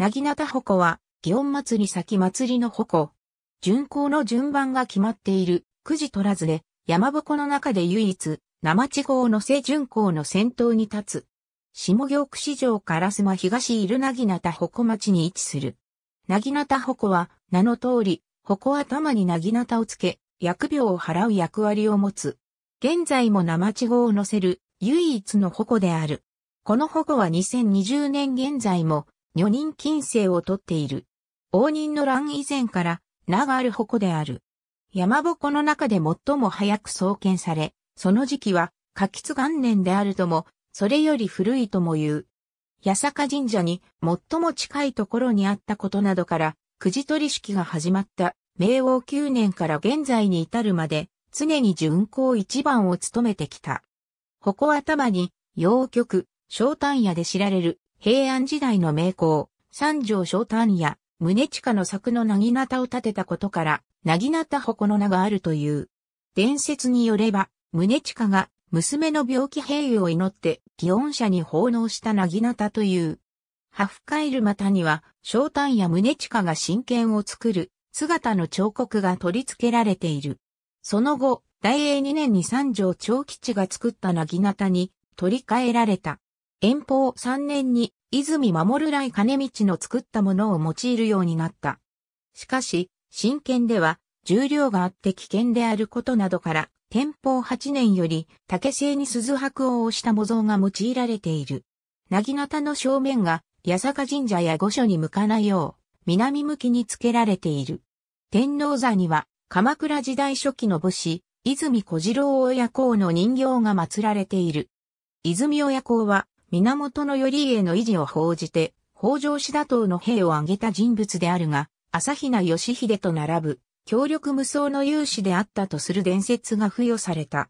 なぎなた鉾は、祇園祭り先祭りの鉾。巡行の順番が決まっている、くじ取らずで、山鉾の中で唯一、生地号のせ巡行の先頭に立つ。下行区市場からすま東いるなぎなた鉾町に位置する。なぎなた鉾は、名の通り、鉾頭になぎなたをつけ、疫病を払う役割を持つ。現在も生地号を乗せる、唯一の鉾である。この鉾は2020年現在も、女人禁制をとっている。応仁の乱以前から名がある矛である。山鉾の中で最も早く創建され、その時期は、過吉元年であるとも、それより古いとも言う。八坂神社に最も近いところにあったことなどから、くじ取り式が始まった明王九年から現在に至るまで、常に巡行一番を務めてきた。鉾頭に、洋曲、小丹屋で知られる平安時代の名工、三条昇丹や、宗近の作の薙刀を建てたことから、薙刀鉾の名があるという。伝説によれば、宗近が娘の病気平癒を祈って、祇園社に奉納した薙刀という。ハフカエルマタには、昇丹や宗近が神剣を作る、姿の彫刻が取り付けられている。その後、大英2年に三条長吉が作った薙刀に取り替えられた。遠方3年に泉守来金道の作ったものを用いるようになった。しかし、真剣では重量があって危険であることなどから、天保8年より竹製に鈴箔を押した模造が用いられている。なぎなたの正面が八坂神社や御所に向かないよう、南向きに付けられている。天皇座には、鎌倉時代初期の武士、泉小次郎親公の人形が祀られている。泉親公は、源頼家の維持を報じて、北条氏打倒の兵を挙げた人物であるが、朝比奈義秀と並ぶ、強力無双の勇士であったとする伝説が付与された。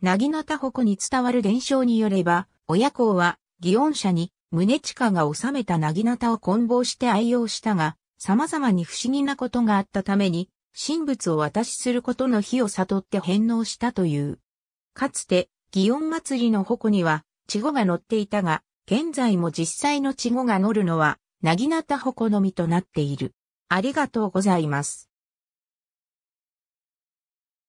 なぎなたに伝わる伝承によれば、親子は、祇園社に、宗近が治めたなぎなたを混謀して愛用したが、様々に不思議なことがあったために、神仏を渡しすることの日を悟って返納したという。かつて、祇園祭の鉾には、稚語が乗っていたが、現在も実際の稚語が乗るのは、なぎなたほこのみとなっている。ありがとうございます。